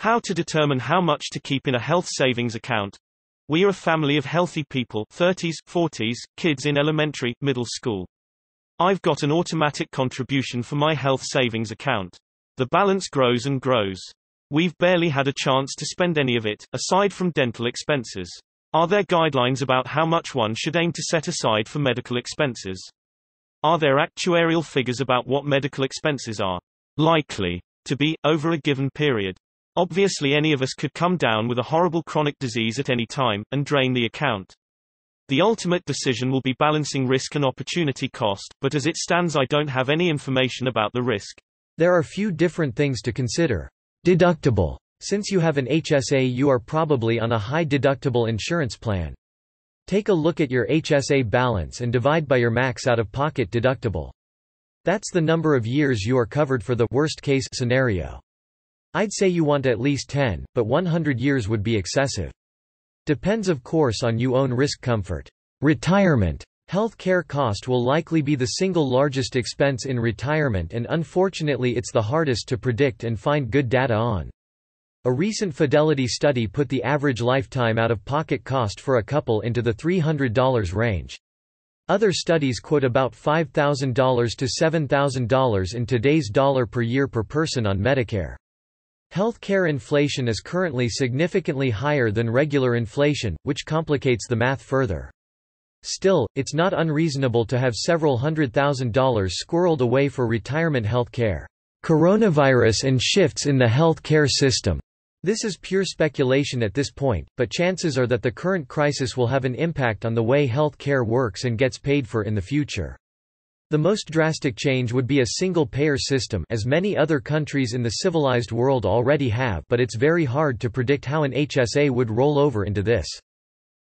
How to determine how much to keep in a health savings account. We are a family of healthy people, 30s, 40s, kids in elementary, middle school. I've got an automatic contribution for my health savings account. The balance grows and grows. We've barely had a chance to spend any of it, aside from dental expenses. Are there guidelines about how much one should aim to set aside for medical expenses? Are there actuarial figures about what medical expenses are likely to be over a given period? Obviously any of us could come down with a horrible chronic disease at any time, and drain the account. The ultimate decision will be balancing risk and opportunity cost, but as it stands I don't have any information about the risk. There are few different things to consider. Deductible. Since you have an HSA you are probably on a high deductible insurance plan. Take a look at your HSA balance and divide by your max out-of-pocket deductible. That's the number of years you are covered for the worst case scenario. I'd say you want at least 10, but 100 years would be excessive. Depends of course on you own risk comfort. Retirement Health care cost will likely be the single largest expense in retirement and unfortunately it's the hardest to predict and find good data on. A recent Fidelity study put the average lifetime out-of-pocket cost for a couple into the $300 range. Other studies quote about $5,000 to $7,000 in today's dollar per year per person on Medicare. Healthcare inflation is currently significantly higher than regular inflation, which complicates the math further. Still, it's not unreasonable to have several hundred thousand dollars squirreled away for retirement health care. Coronavirus and shifts in the health care system. This is pure speculation at this point, but chances are that the current crisis will have an impact on the way health care works and gets paid for in the future. The most drastic change would be a single-payer system as many other countries in the civilized world already have but it's very hard to predict how an HSA would roll over into this.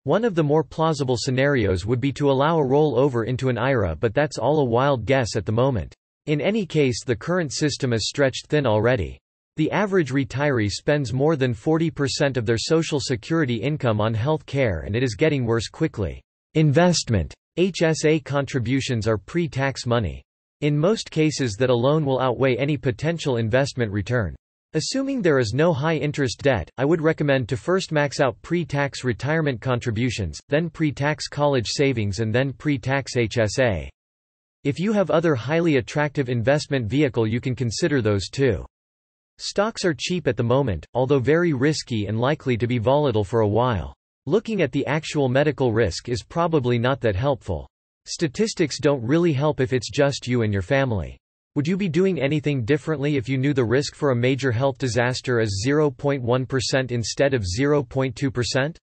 One of the more plausible scenarios would be to allow a rollover into an IRA but that's all a wild guess at the moment. In any case the current system is stretched thin already. The average retiree spends more than 40% of their social security income on health care and it is getting worse quickly. Investment HSA contributions are pre-tax money. In most cases that alone will outweigh any potential investment return. Assuming there is no high interest debt, I would recommend to first max out pre-tax retirement contributions, then pre-tax college savings and then pre-tax HSA. If you have other highly attractive investment vehicle you can consider those too. Stocks are cheap at the moment, although very risky and likely to be volatile for a while. Looking at the actual medical risk is probably not that helpful. Statistics don't really help if it's just you and your family. Would you be doing anything differently if you knew the risk for a major health disaster is 0.1% instead of 0.2%?